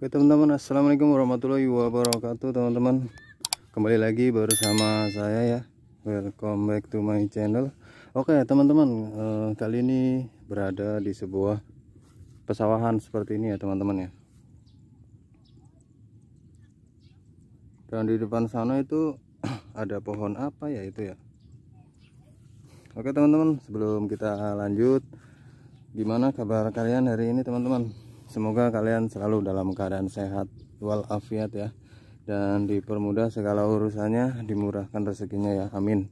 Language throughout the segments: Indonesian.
Oke teman-teman Assalamualaikum warahmatullahi wabarakatuh teman-teman Kembali lagi bersama saya ya Welcome back to my channel Oke teman-teman eh, Kali ini berada di sebuah Pesawahan seperti ini ya teman-teman ya Dan di depan sana itu Ada pohon apa ya itu ya Oke teman-teman sebelum kita lanjut Gimana kabar kalian hari ini teman-teman Semoga kalian selalu dalam keadaan sehat walafiat ya dan dipermudah segala urusannya, dimurahkan rezekinya ya. Amin.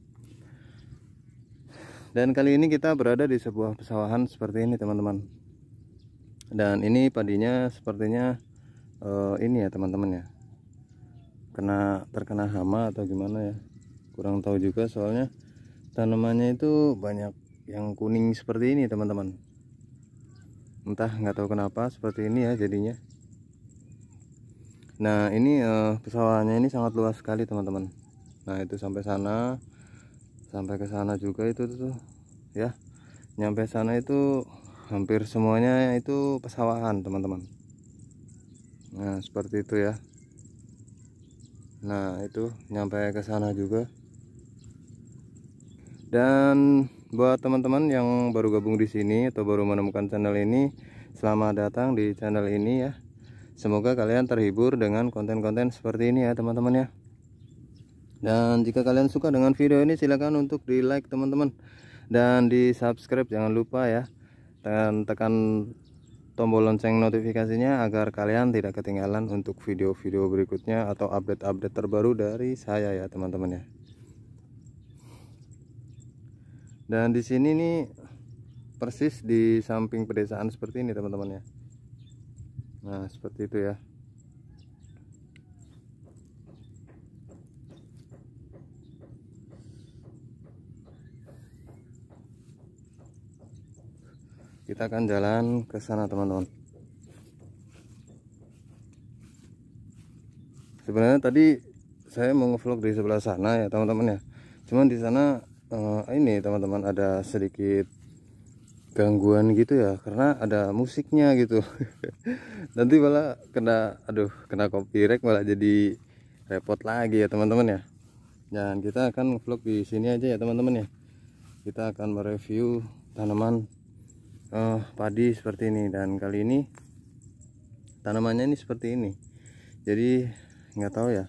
Dan kali ini kita berada di sebuah pesawahan seperti ini, teman-teman. Dan ini padinya sepertinya uh, ini ya, teman-teman ya. Kena terkena hama atau gimana ya. Kurang tahu juga soalnya tanamannya itu banyak yang kuning seperti ini, teman-teman entah nggak tahu kenapa seperti ini ya jadinya nah ini uh, eh, pesawahannya ini sangat luas sekali teman-teman nah itu sampai sana sampai ke sana juga itu tuh ya nyampe sana itu hampir semuanya itu pesawahan teman-teman nah seperti itu ya nah itu nyampe ke sana juga dan buat teman-teman yang baru gabung di sini atau baru menemukan channel ini selamat datang di channel ini ya semoga kalian terhibur dengan konten-konten seperti ini ya teman-teman ya dan jika kalian suka dengan video ini silahkan untuk di like teman-teman dan di subscribe jangan lupa ya dan tekan tombol lonceng notifikasinya agar kalian tidak ketinggalan untuk video-video berikutnya atau update-update terbaru dari saya ya teman-teman ya dan di sini nih persis di samping pedesaan seperti ini teman-teman ya nah seperti itu ya kita akan jalan ke sana teman-teman sebenarnya tadi saya mau ngevlog di sebelah sana ya teman-teman ya cuman di sana uh, ini teman-teman ada sedikit gangguan gitu ya karena ada musiknya gitu nanti malah kena aduh kena copyright malah jadi repot lagi ya teman-teman ya dan kita akan vlog di sini aja ya teman-teman ya kita akan mereview tanaman uh, padi seperti ini dan kali ini tanamannya ini seperti ini jadi nggak tahu ya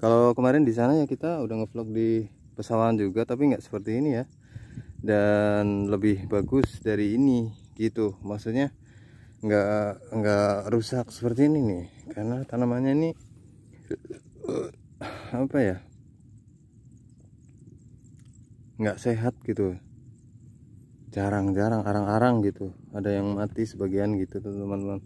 kalau kemarin di sana ya kita udah ngevlog di pesawahan juga tapi nggak seperti ini ya dan lebih bagus dari ini gitu maksudnya nggak nggak rusak seperti ini nih karena tanamannya ini eh, apa ya nggak sehat gitu jarang-jarang arang-arang gitu ada yang mati sebagian gitu teman-teman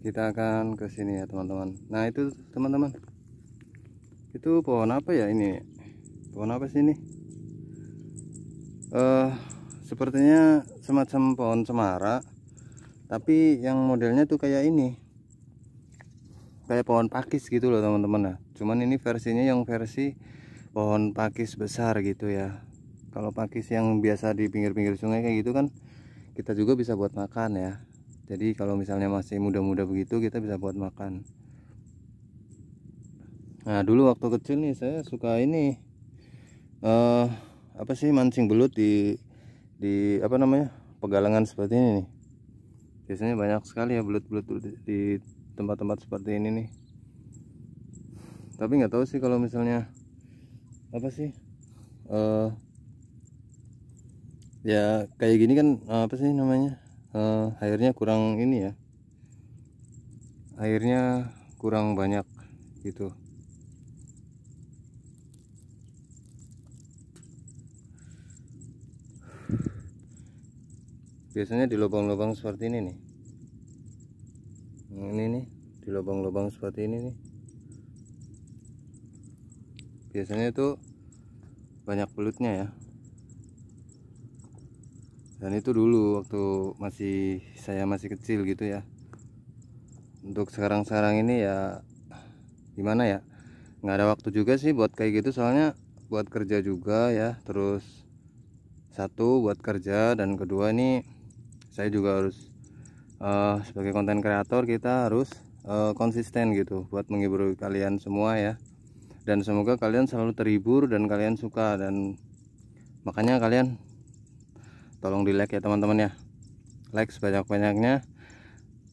kita akan ke sini ya, teman-teman. Nah, itu teman-teman. Itu pohon apa ya ini? Pohon apa sih ini? Eh, uh, sepertinya semacam pohon cemara tapi yang modelnya tuh kayak ini. Kayak pohon pakis gitu loh, teman-teman. Nah, cuman ini versinya yang versi pohon pakis besar gitu ya. Kalau pakis yang biasa di pinggir-pinggir sungai kayak gitu kan kita juga bisa buat makan ya jadi kalau misalnya masih muda-muda begitu kita bisa buat makan nah dulu waktu kecil nih saya suka ini uh, apa sih mancing belut di di apa namanya pegalangan seperti ini nih biasanya banyak sekali ya belut-belut di tempat-tempat seperti ini nih tapi nggak tahu sih kalau misalnya apa sih uh, ya kayak gini kan eh, apa sih namanya uh, airnya kurang ini ya airnya kurang banyak gitu biasanya di lubang-lubang seperti ini nih ini nih di lubang-lubang seperti ini nih biasanya itu banyak belutnya ya dan itu dulu waktu masih saya masih kecil gitu ya untuk sekarang-sekarang ini ya gimana ya nggak ada waktu juga sih buat kayak gitu soalnya buat kerja juga ya terus satu buat kerja dan kedua ini saya juga harus uh, sebagai konten kreator kita harus uh, konsisten gitu buat menghibur kalian semua ya dan semoga kalian selalu terhibur dan kalian suka dan makanya kalian tolong di like ya teman-teman ya like sebanyak-banyaknya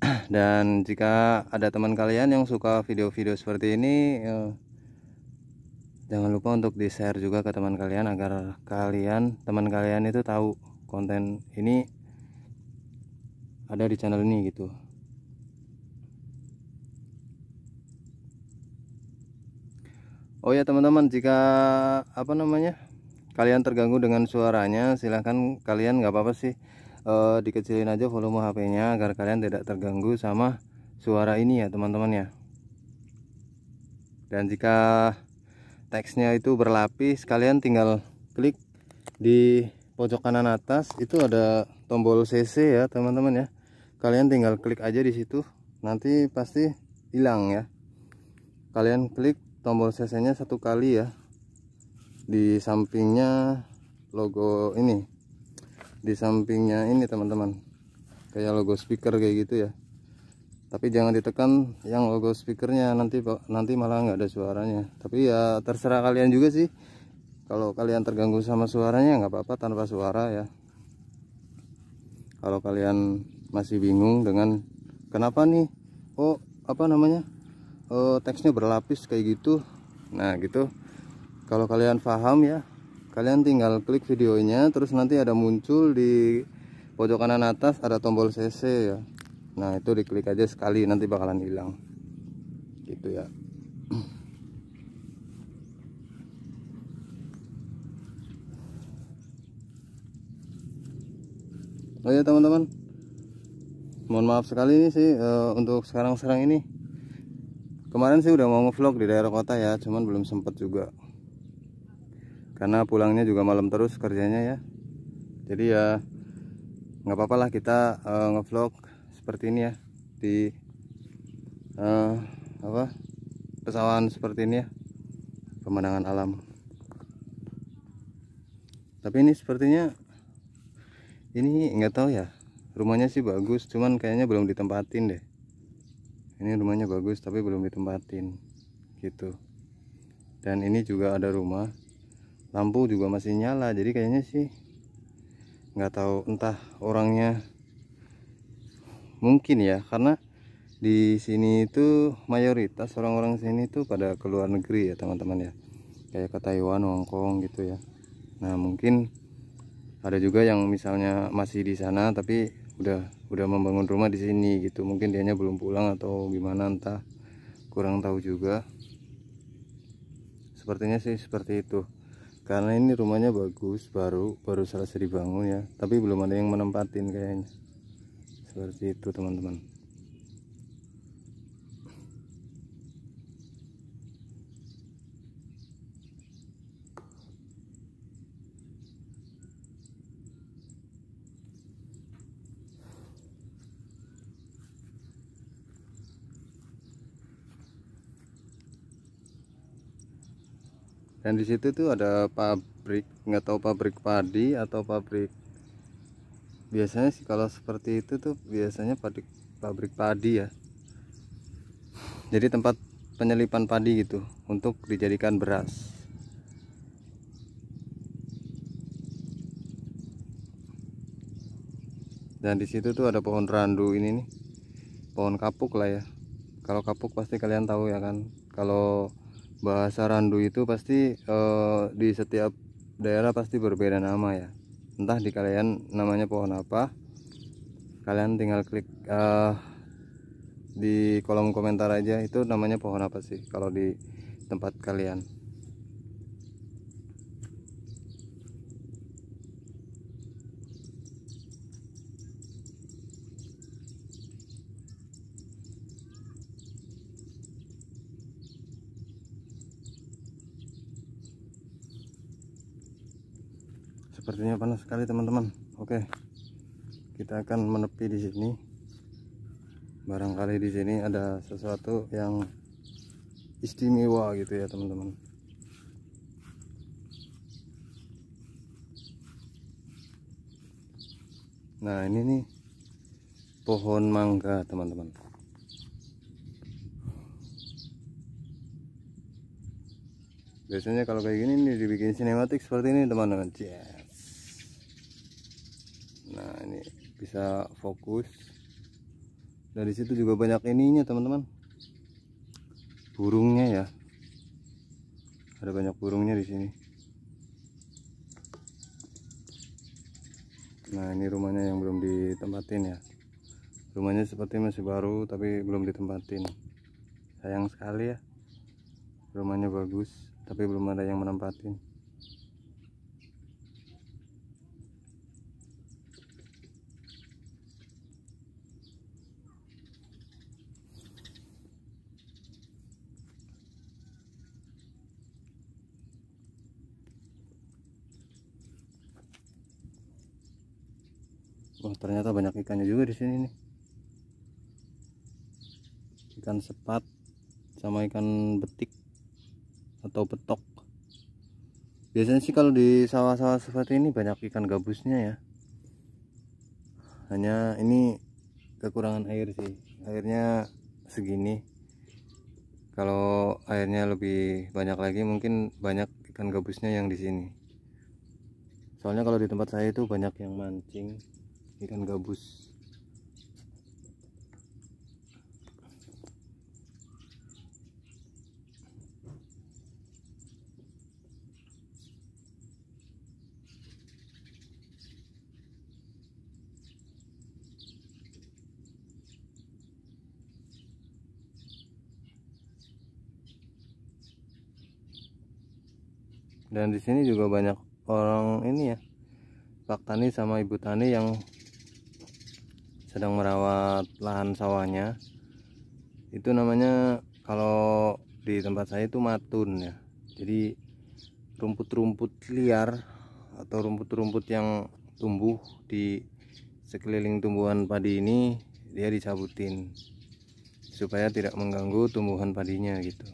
dan jika ada teman kalian yang suka video-video seperti ini ya, jangan lupa untuk di share juga ke teman kalian agar kalian teman kalian itu tahu konten ini ada di channel ini gitu Oh ya teman-teman jika apa namanya kalian terganggu dengan suaranya silahkan kalian nggak apa-apa sih e, dikecilin aja volume HP-nya agar kalian tidak terganggu sama suara ini ya teman-teman ya dan jika teksnya itu berlapis kalian tinggal klik di pojok kanan atas itu ada tombol CC ya teman-teman ya kalian tinggal klik aja di situ nanti pasti hilang ya kalian klik tombol CC nya satu kali ya di sampingnya logo ini di sampingnya ini teman-teman kayak logo speaker kayak gitu ya tapi jangan ditekan yang logo speakernya nanti nanti malah nggak ada suaranya tapi ya terserah kalian juga sih kalau kalian terganggu sama suaranya nggak apa-apa tanpa suara ya kalau kalian masih bingung dengan kenapa nih oh apa namanya oh, teksnya berlapis kayak gitu nah gitu kalau kalian paham ya kalian tinggal klik videonya terus nanti ada muncul di pojok kanan atas ada tombol CC ya nah itu diklik aja sekali nanti bakalan hilang gitu ya Oh ya teman-teman Mohon maaf sekali ini sih uh, Untuk sekarang-serang ini Kemarin sih udah mau ngevlog di daerah kota ya Cuman belum sempet juga karena pulangnya juga malam terus kerjanya ya jadi ya nggak apa-apa lah kita uh, ngevlog seperti ini ya di uh, apa pesawahan seperti ini ya pemandangan alam tapi ini sepertinya ini nggak tahu ya rumahnya sih bagus cuman kayaknya belum ditempatin deh ini rumahnya bagus tapi belum ditempatin gitu dan ini juga ada rumah lampu juga masih nyala jadi kayaknya sih nggak tahu entah orangnya mungkin ya karena di sini itu mayoritas orang-orang sini itu pada ke luar negeri ya teman-teman ya kayak ke Taiwan Hongkong gitu ya Nah mungkin ada juga yang misalnya masih di sana tapi udah udah membangun rumah di sini gitu mungkin dianya belum pulang atau gimana entah kurang tahu juga sepertinya sih seperti itu karena ini rumahnya bagus baru baru selesai dibangun ya tapi belum ada yang menempatin kayaknya seperti itu teman-teman dan di situ tuh ada pabrik nggak tahu pabrik padi atau pabrik biasanya sih kalau seperti itu tuh biasanya pabrik pabrik padi ya jadi tempat penyelipan padi gitu untuk dijadikan beras dan di situ tuh ada pohon randu ini nih pohon kapuk lah ya kalau kapuk pasti kalian tahu ya kan kalau bahasa randu itu pasti uh, di setiap daerah pasti berbeda nama ya entah di kalian namanya pohon apa kalian tinggal klik uh, di kolom komentar aja itu namanya pohon apa sih kalau di tempat kalian sepertinya panas sekali teman-teman. Oke. Kita akan menepi di sini. Barangkali di sini ada sesuatu yang istimewa gitu ya, teman-teman. Nah, ini nih pohon mangga, teman-teman. biasanya kalau kayak gini nih dibikin sinematik seperti ini teman-teman yeah. bisa fokus dan nah, disitu juga banyak ininya teman-teman burungnya ya ada banyak burungnya di sini nah ini rumahnya yang belum ditempatin ya rumahnya seperti masih baru tapi belum ditempatin sayang sekali ya rumahnya bagus tapi belum ada yang menempatin Wah, ternyata banyak ikannya juga di sini nih. Ikan sepat sama ikan betik atau betok. Biasanya sih kalau di sawah-sawah seperti ini banyak ikan gabusnya ya. Hanya ini kekurangan air sih. Airnya segini. Kalau airnya lebih banyak lagi mungkin banyak ikan gabusnya yang di sini. Soalnya kalau di tempat saya itu banyak yang mancing ikan gabus dan di sini juga banyak orang ini ya Pak Tani sama Ibu Tani yang sedang merawat lahan sawahnya itu namanya kalau di tempat saya itu matun ya jadi rumput-rumput liar atau rumput-rumput yang tumbuh di sekeliling tumbuhan padi ini dia dicabutin supaya tidak mengganggu tumbuhan padinya gitu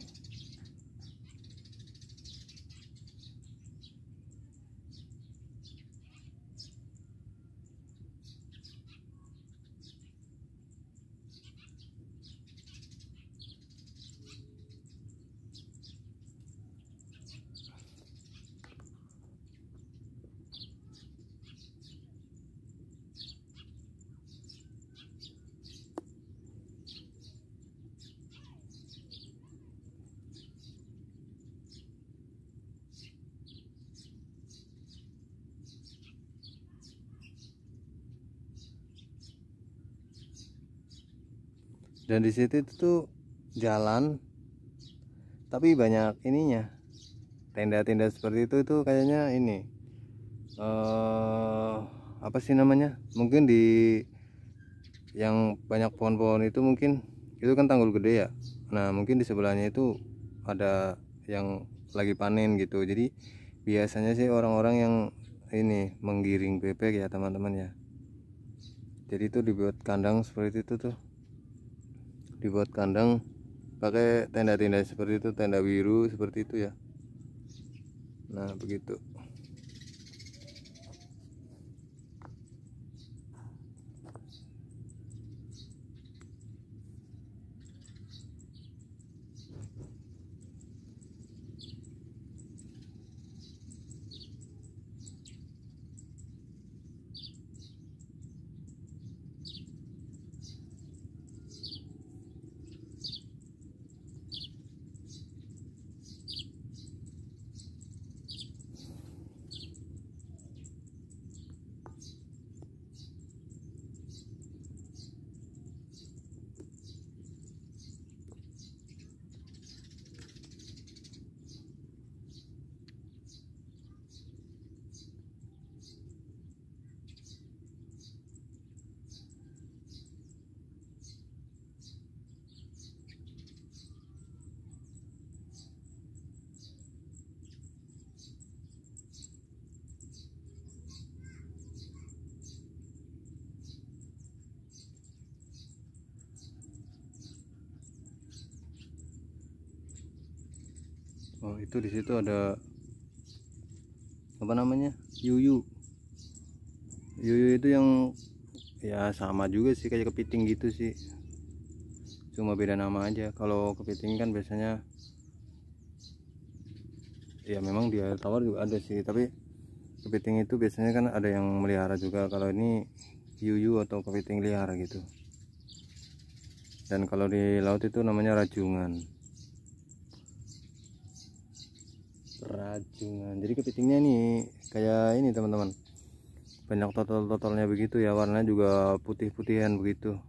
dan di situ itu tuh jalan tapi banyak ininya tenda-tenda seperti itu tuh kayaknya ini uh, apa sih namanya mungkin di yang banyak pohon-pohon itu mungkin itu kan tanggul gede ya nah mungkin di sebelahnya itu ada yang lagi panen gitu jadi biasanya sih orang-orang yang ini menggiring bebek ya teman-teman ya jadi itu dibuat kandang seperti itu tuh dibuat kandang pakai tenda-tenda seperti itu tenda biru seperti itu ya nah begitu oh itu di situ ada apa namanya yuyu yuyu itu yang ya sama juga sih kayak kepiting gitu sih cuma beda nama aja kalau kepiting kan biasanya ya memang di air tawar juga ada sih tapi kepiting itu biasanya kan ada yang melihara juga kalau ini yuyu atau kepiting liar gitu dan kalau di laut itu namanya rajungan jadi kepitingnya ini kayak ini teman-teman banyak total-totalnya begitu ya warnanya juga putih-putihan begitu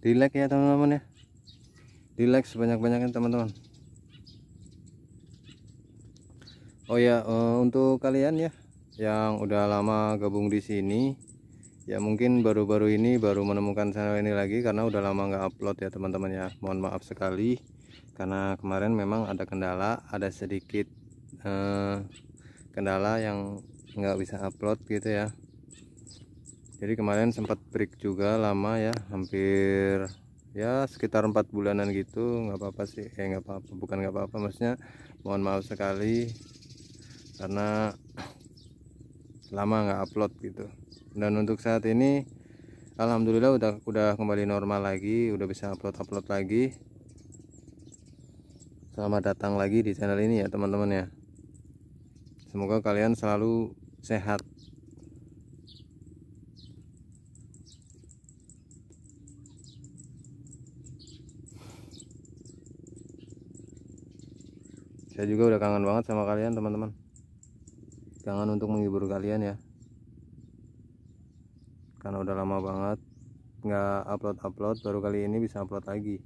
di like ya teman-teman ya di like sebanyak-banyaknya teman-teman Oh ya eh, untuk kalian ya yang udah lama gabung di sini ya mungkin baru-baru ini baru menemukan channel ini lagi karena udah lama nggak upload ya teman-teman ya mohon maaf sekali karena kemarin memang ada kendala ada sedikit eh, kendala yang nggak bisa upload gitu ya jadi kemarin sempat break juga lama ya hampir ya sekitar empat bulanan gitu nggak apa-apa sih eh nggak apa-apa bukan nggak apa-apa maksudnya mohon maaf sekali karena lama nggak upload gitu dan untuk saat ini Alhamdulillah udah udah kembali normal lagi udah bisa upload upload lagi selamat datang lagi di channel ini ya teman-teman ya semoga kalian selalu sehat saya juga udah kangen banget sama kalian teman-teman kangen untuk menghibur kalian ya karena udah lama banget nggak upload upload baru kali ini bisa upload lagi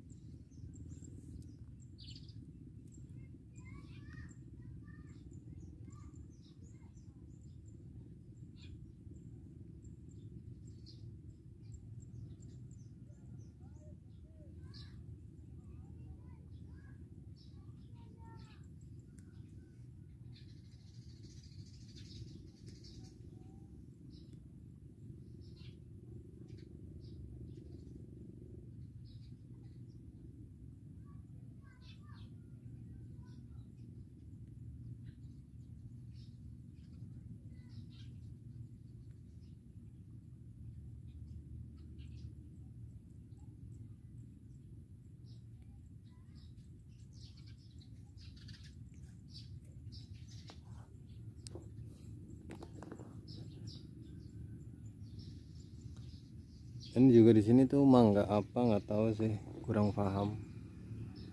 ini kan juga di sini tuh mangga apa nggak tahu sih kurang paham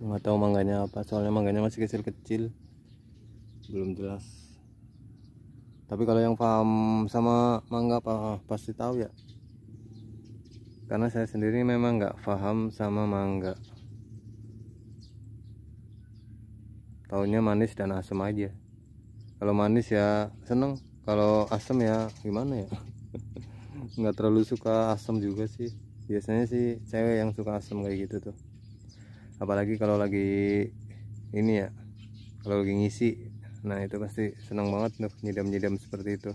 nggak tahu mangganya apa soalnya mangganya masih kecil-kecil belum jelas tapi kalau yang paham sama mangga apa pasti tahu ya karena saya sendiri memang nggak paham sama mangga tahunya manis dan asam aja kalau manis ya seneng kalau asam ya gimana ya nggak terlalu suka asam juga sih biasanya sih cewek yang suka asam kayak gitu tuh apalagi kalau lagi ini ya kalau lagi ngisi nah itu pasti senang banget tuh nyidam-nyidam seperti itu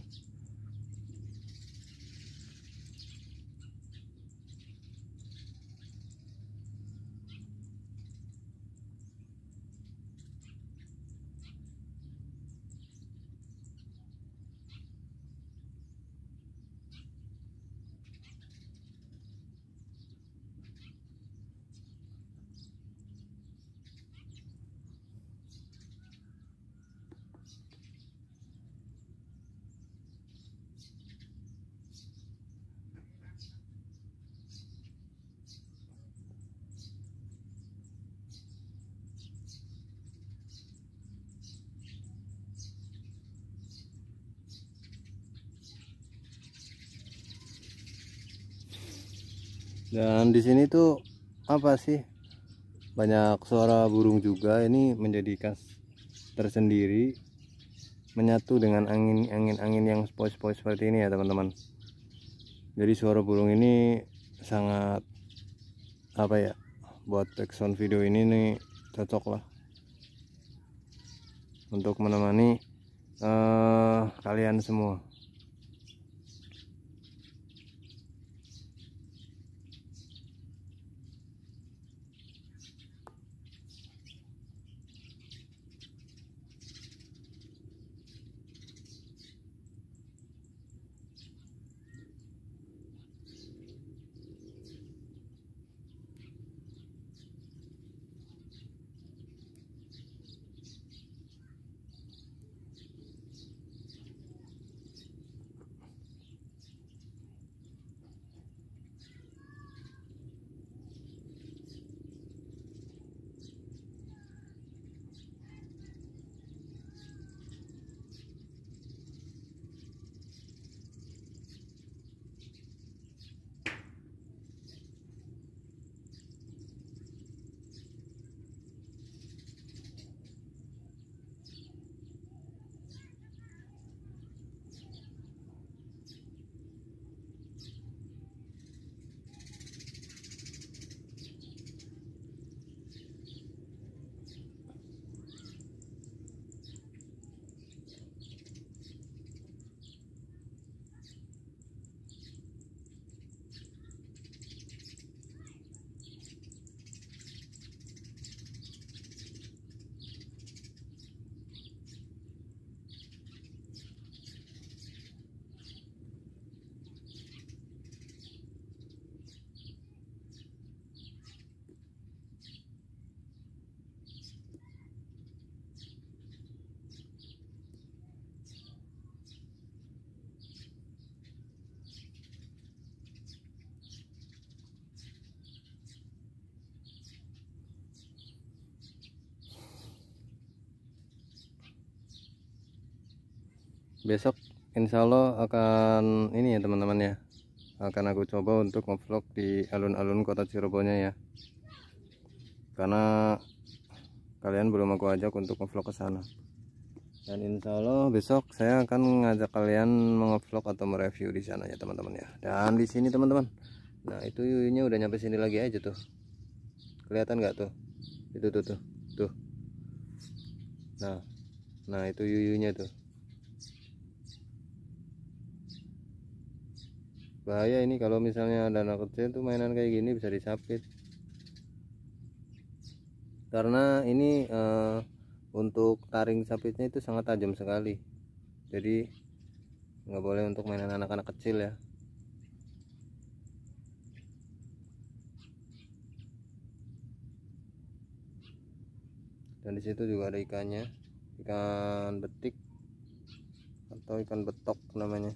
dan di sini tuh apa sih banyak suara burung juga ini menjadi khas tersendiri menyatu dengan angin-angin-angin yang sepoi-sepoi seperti ini ya teman-teman jadi suara burung ini sangat apa ya buat background video ini nih cocok lah untuk menemani uh, kalian semua besok insya Allah akan ini ya teman-teman ya akan aku coba untuk ngevlog di alun-alun kota Cirebonnya ya karena kalian belum aku ajak untuk ngevlog ke sana dan insya Allah besok saya akan ngajak kalian mengevlog atau mereview di sana ya teman-teman ya dan di sini teman-teman nah itu yuyunya udah nyampe sini lagi aja tuh kelihatan nggak tuh itu tuh tuh tuh nah nah itu yuyunya tuh bahaya ini kalau misalnya ada anak kecil tuh mainan kayak gini bisa disapit karena ini uh, untuk taring sapitnya itu sangat tajam sekali jadi nggak boleh untuk mainan anak-anak kecil ya dan disitu juga ada ikannya ikan betik atau ikan betok namanya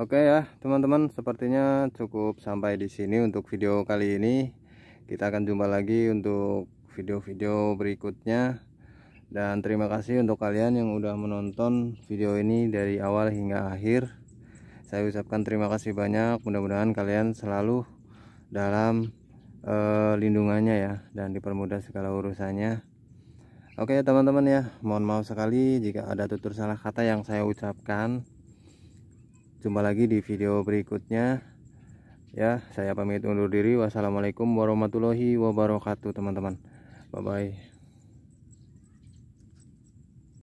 Oke ya teman-teman sepertinya cukup sampai di sini untuk video kali ini kita akan jumpa lagi untuk video-video berikutnya dan terima kasih untuk kalian yang udah menonton video ini dari awal hingga akhir saya ucapkan terima kasih banyak mudah-mudahan kalian selalu dalam eh, lindungannya ya dan dipermudah segala urusannya Oke teman-teman ya mohon maaf sekali jika ada tutur salah kata yang saya ucapkan jumpa lagi di video berikutnya ya saya pamit undur diri wassalamualaikum warahmatullahi wabarakatuh teman-teman bye bye